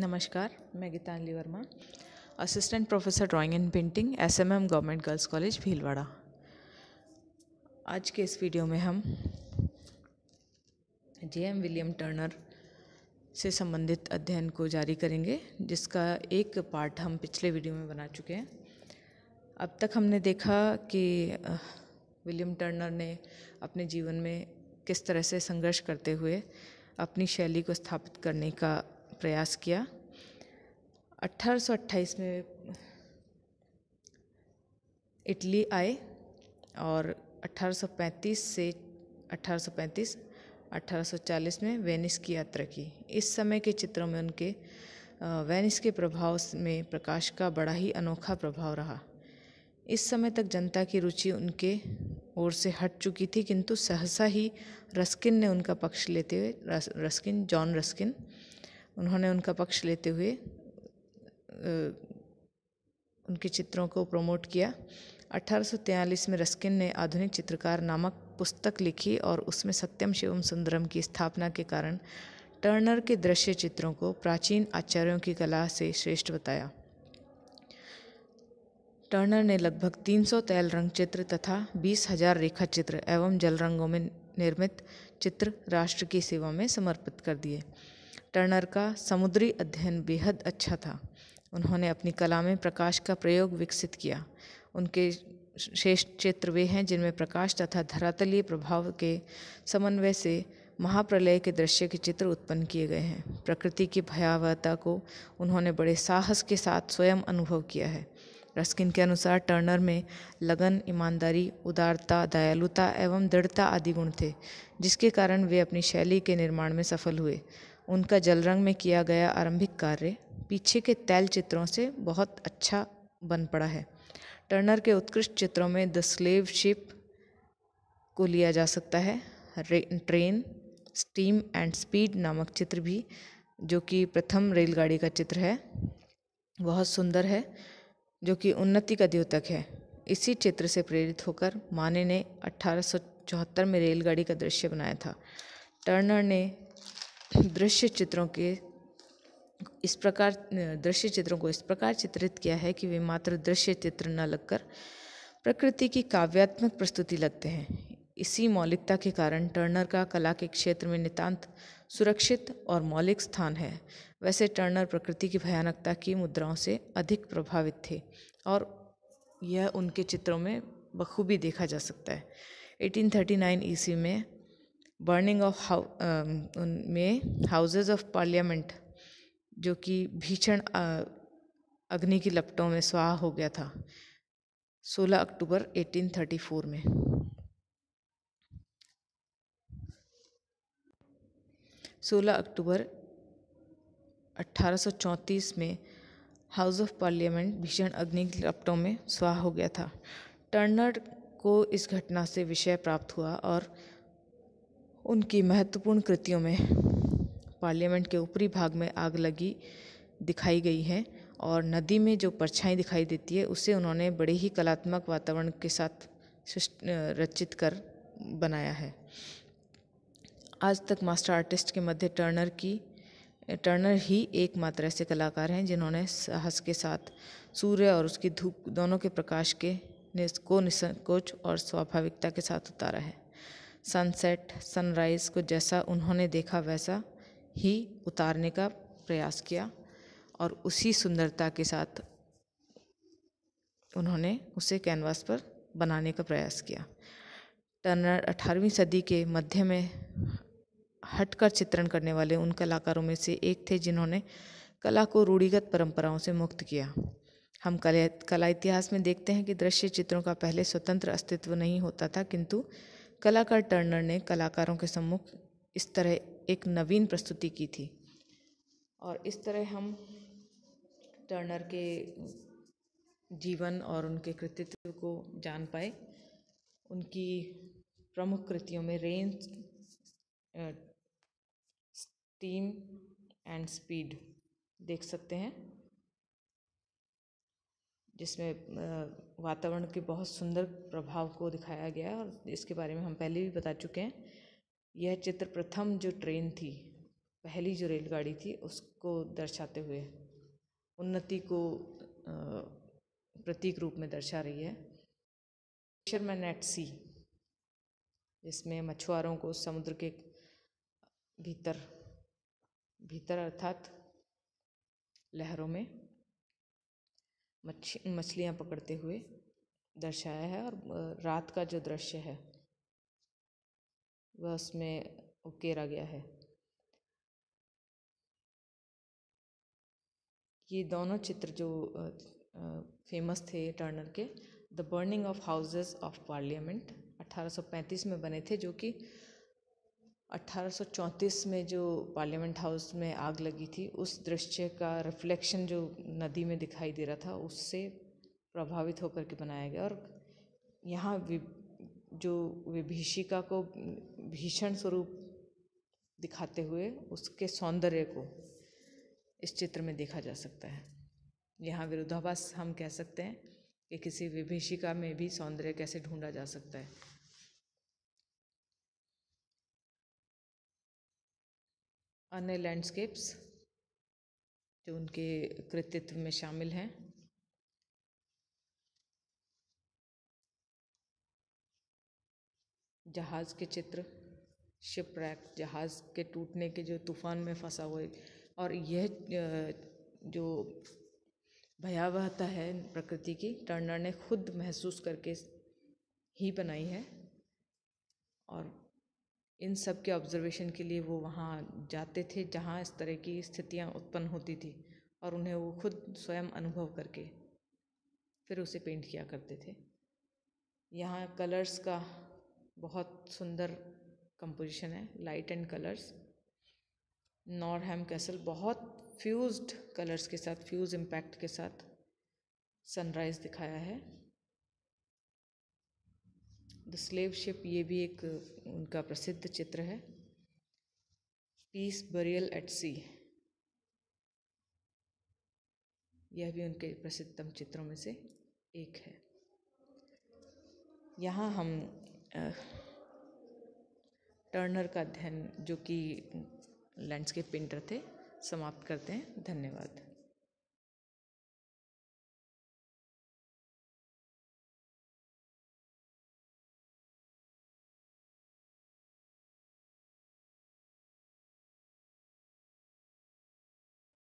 नमस्कार मैं Geetanjali Verma assistant professor drawing and painting S M M government girls college Bhilwara आज के इस वीडियो में हम जे एम विलियम टर्नर से संबंधित अध्ययन को जारी करेंगे जिसका एक पार्ट हम पिछले वीडियो में बना चुके हैं अब तक हमने देखा कि विलियम टर्नर ने अपने जीवन में किस तरह से संघर्ष करते हुए अपनी शैली को स्थापित करने का प्रयास किया 1828 में इटली आए और 1835 से 1835 1840 में वेनिस की यात्रा की इस समय के चित्रों में उनके वेनिस के प्रभाव में प्रकाश का बड़ा ही अनोखा प्रभाव रहा इस समय तक जनता की रुचि उनके ओर से हट चुकी थी किंतु सहसा ही रस्किन ने उनका पक्ष लेते हुए रस्किन जॉन रस्किन उन्होंने उनका पक्ष लेते हुए उनके चित्रों को प्रमोट किया 1843 में रस्किन ने आधुनिक चित्रकार नामक पुस्तक लिखी और उसमें सत्यम शिवम सुंदरम की स्थापना के कारण टर्नर के दृश्य चित्रों को प्राचीन आचार्यों की कला से श्रेष्ठ बताया टर्नर ने लगभग 300 तैल रंग चित्र तथा बीस हजार रेखा चित्र एवं जल रंगों में निर्मित चित्र राष्ट्र की सेवा में समर्पित कर दिए टर्नर का समुद्री अध्ययन बेहद अच्छा था उन्होंने अपनी कला में प्रकाश का प्रयोग विकसित किया उनके शेष क्षेत्र वे हैं जिनमें प्रकाश तथा धरातलीय प्रभाव के समन्वय से महाप्रलय के दृश्य के चित्र उत्पन्न किए गए हैं प्रकृति की भयावहता को उन्होंने बड़े साहस के साथ स्वयं अनुभव किया है रस्किन के अनुसार टर्नर में लगन ईमानदारी उदारता दयालुता एवं दृढ़ता आदि गुण थे जिसके कारण वे अपनी शैली के निर्माण में सफल हुए उनका जलरंग में किया गया आरंभिक कार्य पीछे के तैल चित्रों से बहुत अच्छा बन पड़ा है टर्नर के उत्कृष्ट चित्रों में द स्लेव शिप को लिया जा सकता है ट्रेन स्टीम एंड स्पीड नामक चित्र भी जो कि प्रथम रेलगाड़ी का चित्र है बहुत सुंदर है जो कि उन्नति का द्योतक है इसी चित्र से प्रेरित होकर माने ने अठारह में रेलगाड़ी का दृश्य बनाया था टर्नर ने दृश्य चित्रों के इस प्रकार दृश्य चित्रों को इस प्रकार चित्रित किया है कि वे मात्र दृश्य चित्र न लगकर प्रकृति की काव्यात्मक प्रस्तुति लगते हैं इसी मौलिकता के कारण टर्नर का कला के क्षेत्र में नितांत सुरक्षित और मौलिक स्थान है वैसे टर्नर प्रकृति की भयानकता की मुद्राओं से अधिक प्रभावित थे और यह उनके चित्रों में बखूबी देखा जा सकता है 1839 ईस्वी में बर्निंग ऑफ हाउ उनमें हाउसेज ऑफ पार्लियामेंट जो कि भीषण अग्नि की लपटों में स्वाह हो गया था 16 अक्टूबर 1834 में सोलह अक्टूबर अट्ठारह में हाउस ऑफ पार्लियामेंट भीषण अग्नि की लपटों में स्वाह हो गया था टर्नर को इस घटना से विषय प्राप्त हुआ और उनकी महत्वपूर्ण कृतियों में पार्लियामेंट के ऊपरी भाग में आग लगी दिखाई गई है और नदी में जो परछाई दिखाई देती है उसे उन्होंने बड़े ही कलात्मक वातावरण के साथ रचित कर बनाया है आज तक मास्टर आर्टिस्ट के मध्य टर्नर की टर्नर ही एकमात्र ऐसे कलाकार हैं जिन्होंने साहस के साथ सूर्य और उसकी धूप दोनों के प्रकाश के को निसंकोच और स्वाभाविकता के साथ उतारा है सनसेट सनराइज़ को जैसा उन्होंने देखा वैसा ही उतारने का प्रयास किया और उसी सुंदरता के साथ उन्होंने उसे कैनवास पर बनाने का प्रयास किया टर्नर अठारहवीं सदी के मध्य में हटकर चित्रण करने वाले उन कलाकारों में से एक थे जिन्होंने कला को रूढ़िगत परंपराओं से मुक्त किया हम कला कला इतिहास में देखते हैं कि दृश्य चित्रों का पहले स्वतंत्र अस्तित्व नहीं होता था किंतु कलाकार टर्नर ने कलाकारों के सम्मुख इस तरह एक नवीन प्रस्तुति की थी और इस तरह हम टर्नर के जीवन और उनके कृतित्व को जान पाए उनकी प्रमुख कृतियों में रेन स्टीम एंड स्पीड देख सकते हैं जिसमें वातावरण के बहुत सुंदर प्रभाव को दिखाया गया है और इसके बारे में हम पहले भी बता चुके हैं यह चित्र प्रथम जो ट्रेन थी पहली जो रेलगाड़ी थी उसको दर्शाते हुए उन्नति को प्रतीक रूप में दर्शा रही है फिशरमैन एट सी जिसमें मछुआरों को समुद्र के भीतर भीतर अर्थात लहरों में मच्छी मछलियाँ पकड़ते हुए दर्शाया है और रात का जो दृश्य है वह उसमें उकेरा गया है ये दोनों चित्र जो फेमस थे टर्नर के the burning of houses of parliament 1835 में बने थे जो कि 1834 में जो पार्लियामेंट हाउस में आग लगी थी उस दृश्य का रिफ्लेक्शन जो नदी में दिखाई दे रहा था उससे प्रभावित होकर के बनाया गया और यहाँ वि, जो विभीषिका को भीषण स्वरूप दिखाते हुए उसके सौंदर्य को इस चित्र में देखा जा सकता है यहाँ विरोधाभास हम कह सकते हैं कि किसी विभीषिका में भी सौंदर्य कैसे ढूंढा जा सकता है अन्य लैंडस्केप्स जो उनके कृतित्व में शामिल हैं जहाज़ के चित्र शिपरैक जहाज़ के टूटने के जो तूफ़ान में फंसा हुआ और यह जो भयावहता है प्रकृति की टर्नर ने खुद महसूस करके ही बनाई है और इन सब के ऑब्जर्वेशन के लिए वो वहाँ जाते थे जहाँ इस तरह की स्थितियाँ उत्पन्न होती थी और उन्हें वो खुद स्वयं अनुभव करके फिर उसे पेंट किया करते थे यहाँ कलर्स का बहुत सुंदर कंपोजिशन है light and colours Norham Castle बहुत फ्यूज्ड कलर्स के साथ फ्यूज़ इम्पैक्ट के साथ सनराइज़ दिखाया है द स्लेव शिप ये भी एक उनका प्रसिद्ध चित्र है पीस बरियल एट सी यह भी उनके प्रसिद्धतम चित्रों में से एक है यहाँ हम टर्नर का अध्ययन जो कि लैंडस्केप पेंटर थे समाप्त करते हैं धन्यवाद